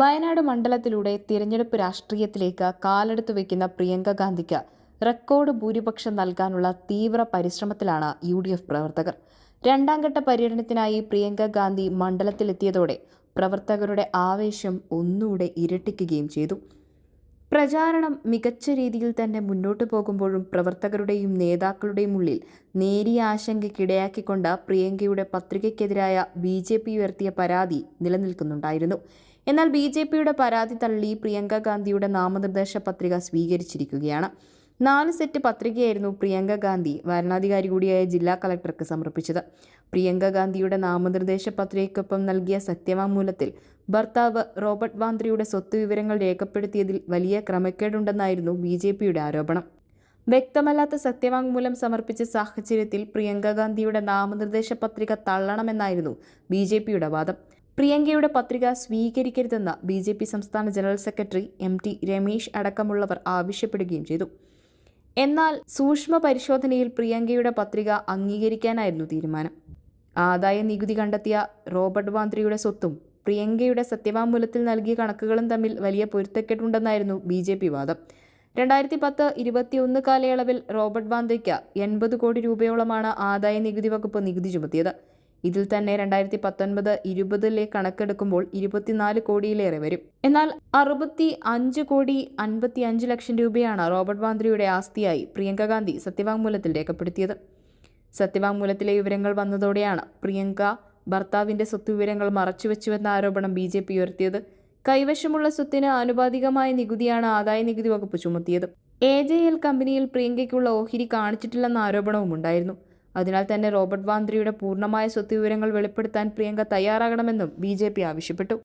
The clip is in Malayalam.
വയനാട് മണ്ഡലത്തിലൂടെ തിരഞ്ഞെടുപ്പ് രാഷ്ട്രീയത്തിലേക്ക് കാലെടുത്തു വയ്ക്കുന്ന പ്രിയങ്ക ഗാന്ധിക്ക് റെക്കോർഡ് ഭൂരിപക്ഷം നൽകാനുള്ള തീവ്ര പരിശ്രമത്തിലാണ് യു ഡി എഫ് പ്രവർത്തകർ രണ്ടാംഘട്ട പര്യടനത്തിനായി പ്രിയങ്ക ഗാന്ധി മണ്ഡലത്തിലെത്തിയതോടെ പ്രവർത്തകരുടെ ആവേശം ഒന്നുകൂടെ ഇരട്ടിക്കുകയും ചെയ്തു പ്രചാരണം മികച്ച രീതിയിൽ തന്നെ മുന്നോട്ടു പോകുമ്പോഴും പ്രവർത്തകരുടെയും നേതാക്കളുടെയും ഉള്ളിൽ നേരിയ ആശങ്കയ്ക്കിടയാക്കിക്കൊണ്ട് പ്രിയങ്കയുടെ പത്രികയ്ക്കെതിരായ ബി ജെ പി ഉയർത്തിയ പരാതി നിലനിൽക്കുന്നുണ്ടായിരുന്നു എന്നാൽ ബി ജെ പിയുടെ പരാതി തള്ളി പ്രിയങ്ക ഗാന്ധിയുടെ നാമനിർദ്ദേശ പത്രിക സ്വീകരിച്ചിരിക്കുകയാണ് നാല് സെറ്റ് പത്രികയായിരുന്നു പ്രിയങ്ക ഗാന്ധി വരണാധികാരി കൂടിയായ ജില്ലാ കളക്ടർക്ക് സമർപ്പിച്ചത് പ്രിയങ്ക ഗാന്ധിയുടെ നാമനിർദ്ദേശ പത്രികയ്ക്കൊപ്പം നൽകിയ സത്യവാങ്മൂലത്തിൽ ഭർത്താവ് റോബർട്ട് വാന്ദ്രയുടെ സ്വത്ത് വിവരങ്ങൾ രേഖപ്പെടുത്തിയതിൽ വലിയ ക്രമക്കേടുണ്ടെന്നായിരുന്നു ബി ജെ പിയുടെ ആരോപണം വ്യക്തമല്ലാത്ത സത്യവാങ്മൂലം സമർപ്പിച്ച സാഹചര്യത്തിൽ പ്രിയങ്ക ഗാന്ധിയുടെ നാമനിർദ്ദേശ പത്രിക തള്ളണമെന്നായിരുന്നു ബി ജെ പിയുടെ വാദം പ്രിയങ്കയുടെ പത്രിക സ്വീകരിക്കരുതെന്ന് ബി ജെ പി സംസ്ഥാന general secretary M T Ramesh അടക്കമുള്ളവർ ആവശ്യപ്പെടുകയും ചെയ്തു എന്നാൽ സൂക്ഷ്മ പരിശോധനയിൽ പ്രിയങ്കയുടെ പത്രിക അംഗീകരിക്കാനായിരുന്നു തീരുമാനം ആദായ നികുതി കണ്ടെത്തിയ റോബർട്ട് വാന്ത്രിയുടെ സ്വത്തും പ്രിയങ്കയുടെ സത്യവാങ്മൂലത്തിൽ നൽകിയ കണക്കുകളും തമ്മിൽ വലിയ പൊരുത്തക്കെട്ടുണ്ടെന്നായിരുന്നു ബി ജെ പി വാദം രണ്ടായിരത്തി പത്ത് ഇരുപത്തിയൊന്ന് കാലയളവിൽ റോബർട്ട് വാന്തയ്ക്ക് എൺപത് കോടി രൂപയോളമാണ് ആദായ നികുതി വകുപ്പ് നികുതി ചുമത്തിയത് ഇതിൽ തന്നെ രണ്ടായിരത്തി പത്തൊൻപത് ഇരുപതിലെ കണക്കെടുക്കുമ്പോൾ ഇരുപത്തിനാല് കോടിയിലേറെ വരും എന്നാൽ അറുപത്തി അഞ്ച് കോടി അൻപത്തി അഞ്ച് ലക്ഷം രൂപയാണ് റോബർട്ട് വാന്ദ്രയുടെ ആസ്തിയായി പ്രിയങ്ക ഗാന്ധി സത്യവാങ്മൂലത്തിൽ രേഖപ്പെടുത്തിയത് സത്യവാങ്മൂലത്തിലെ വിവരങ്ങൾ വന്നതോടെയാണ് പ്രിയങ്ക ഭർത്താവിന്റെ വിവരങ്ങൾ മറച്ചുവെച്ചുവെന്ന ആരോപണം ബി ജെ പി ഉയർത്തിയത് കൈവശമുള്ള സ്വത്തിന് ആനുപാതികമായ നികുതിയാണ് ആദായ നികുതി വകുപ്പ് ചുമത്തിയത് എ ജെ എൽ കമ്പനിയിൽ പ്രിയങ്കയ്ക്കുള്ള ഓഹരി കാണിച്ചിട്ടില്ലെന്ന ആരോപണവും ഉണ്ടായിരുന്നു അതിനാൽ തന്നെ റോബർട്ട് വാന്ദ്രയുടെ പൂർണ്ണമായ സ്വത്ത് വിവരങ്ങൾ വെളിപ്പെടുത്താൻ പ്രിയങ്ക തയ്യാറാകണമെന്നും ബി ആവശ്യപ്പെട്ടു